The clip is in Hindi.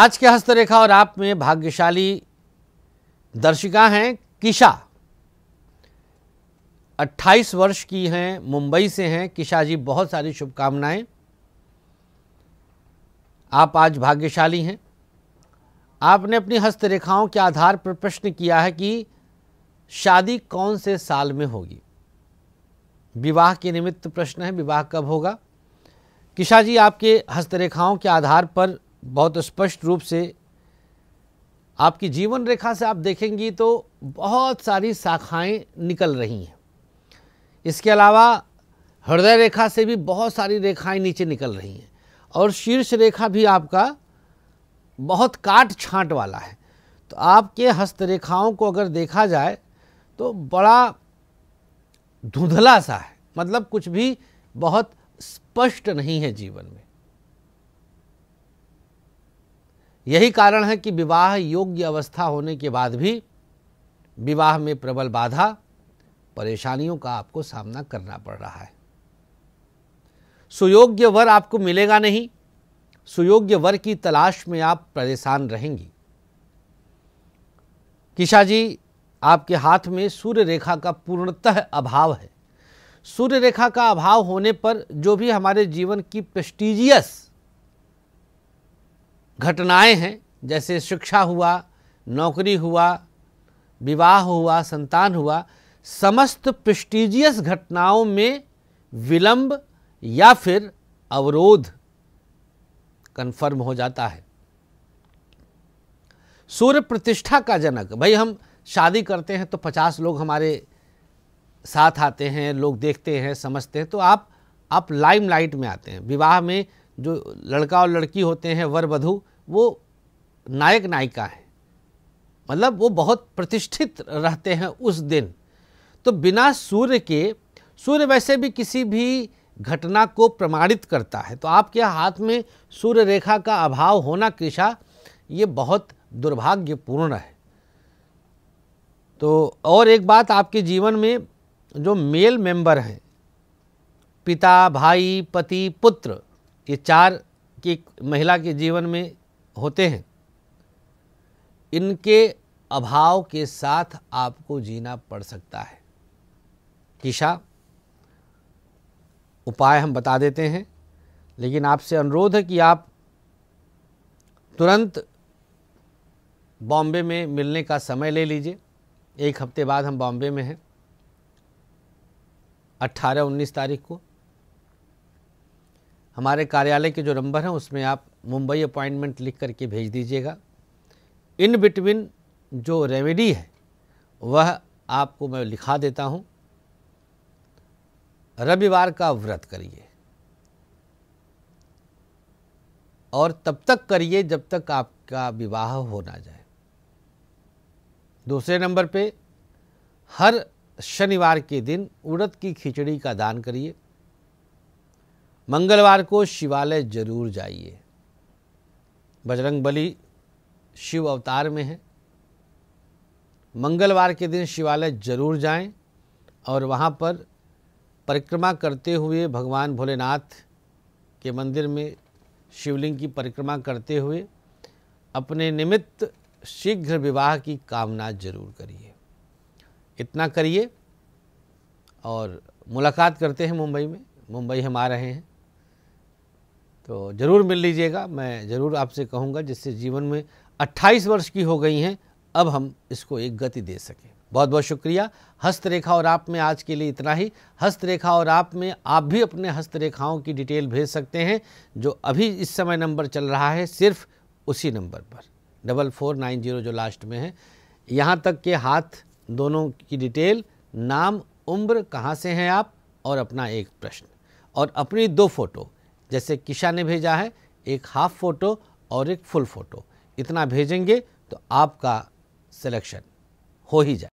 आज के हस्तरेखा और आप में भाग्यशाली दर्शिका हैं किशा 28 वर्ष की हैं मुंबई से हैं किशा जी बहुत सारी शुभकामनाएं आप आज भाग्यशाली हैं आपने अपनी हस्तरेखाओं के आधार पर प्रश्न किया है कि शादी कौन से साल में होगी विवाह के निमित्त प्रश्न है विवाह कब होगा किशा जी आपके हस्तरेखाओं के आधार पर बहुत स्पष्ट रूप से आपकी जीवन रेखा से आप देखेंगी तो बहुत सारी शाखाएं निकल रही हैं इसके अलावा हृदय रेखा से भी बहुत सारी रेखाएं नीचे निकल रही हैं और शीर्ष रेखा भी आपका बहुत काट छांट वाला है तो आपके हस्त रेखाओं को अगर देखा जाए तो बड़ा धुंधला सा है मतलब कुछ भी बहुत स्पष्ट नहीं है जीवन में यही कारण है कि विवाह योग्य अवस्था होने के बाद भी विवाह में प्रबल बाधा परेशानियों का आपको सामना करना पड़ रहा है सुयोग्य वर आपको मिलेगा नहीं सुयोग्य वर की तलाश में आप परेशान रहेंगी किशा जी आपके हाथ में सूर्य रेखा का पूर्णतः अभाव है सूर्य रेखा का अभाव होने पर जो भी हमारे जीवन की प्रेस्टिजियस घटनाएं हैं जैसे शिक्षा हुआ नौकरी हुआ विवाह हुआ संतान हुआ समस्त प्रेस्टिजियस घटनाओं में विलंब या फिर अवरोध कन्फर्म हो जाता है सूर्य प्रतिष्ठा का जनक भाई हम शादी करते हैं तो पचास लोग हमारे साथ आते हैं लोग देखते हैं समझते हैं तो आप आप लाइमलाइट में आते हैं विवाह में जो लड़का और लड़की होते हैं वर वधु वो नायक नायिका हैं मतलब वो बहुत प्रतिष्ठित रहते हैं उस दिन तो बिना सूर्य के सूर्य वैसे भी किसी भी घटना को प्रमाणित करता है तो आपके हाथ में सूर्य रेखा का अभाव होना कृषा ये बहुत दुर्भाग्यपूर्ण है तो और एक बात आपके जीवन में जो मेल मेंबर हैं पिता भाई पति पुत्र ये चार की महिला के जीवन में होते हैं इनके अभाव के साथ आपको जीना पड़ सकता है किशा उपाय हम बता देते हैं लेकिन आपसे अनुरोध है कि आप तुरंत बॉम्बे में मिलने का समय ले लीजिए एक हफ्ते बाद हम बॉम्बे में हैं 18-19 तारीख को हमारे कार्यालय के जो नंबर हैं उसमें आप मुंबई अपॉइंटमेंट लिख करके भेज दीजिएगा इन बिटवीन जो रेमेडी है वह आपको मैं लिखा देता हूँ रविवार का व्रत करिए और तब तक करिए जब तक आपका विवाह हो ना जाए दूसरे नंबर पे हर शनिवार के दिन उड़द की खिचड़ी का दान करिए मंगलवार को शिवालय जरूर जाइए बजरंग बली शिव अवतार में है मंगलवार के दिन शिवालय जरूर जाएं और वहाँ पर परिक्रमा करते हुए भगवान भोलेनाथ के मंदिर में शिवलिंग की परिक्रमा करते हुए अपने निमित्त शीघ्र विवाह की कामना जरूर करिए इतना करिए और मुलाकात करते हैं मुंबई में मुंबई हम आ रहे हैं तो ज़रूर मिल लीजिएगा मैं ज़रूर आपसे कहूँगा जिससे जीवन में 28 वर्ष की हो गई हैं अब हम इसको एक गति दे सकें बहुत बहुत शुक्रिया हस्तरेखा और आप में आज के लिए इतना ही हस्तरेखा और आप में आप भी अपने हस्तरेखाओं की डिटेल भेज सकते हैं जो अभी इस समय नंबर चल रहा है सिर्फ उसी नंबर पर डबल फोर नाइन जीरो जो लास्ट में है यहाँ तक के हाथ दोनों की डिटेल नाम उम्र कहाँ से हैं आप और अपना एक प्रश्न और अपनी दो फोटो जैसे किशा ने भेजा है एक हाफ फ़ोटो और एक फुल फ़ोटो इतना भेजेंगे तो आपका सिलेक्शन हो ही जाए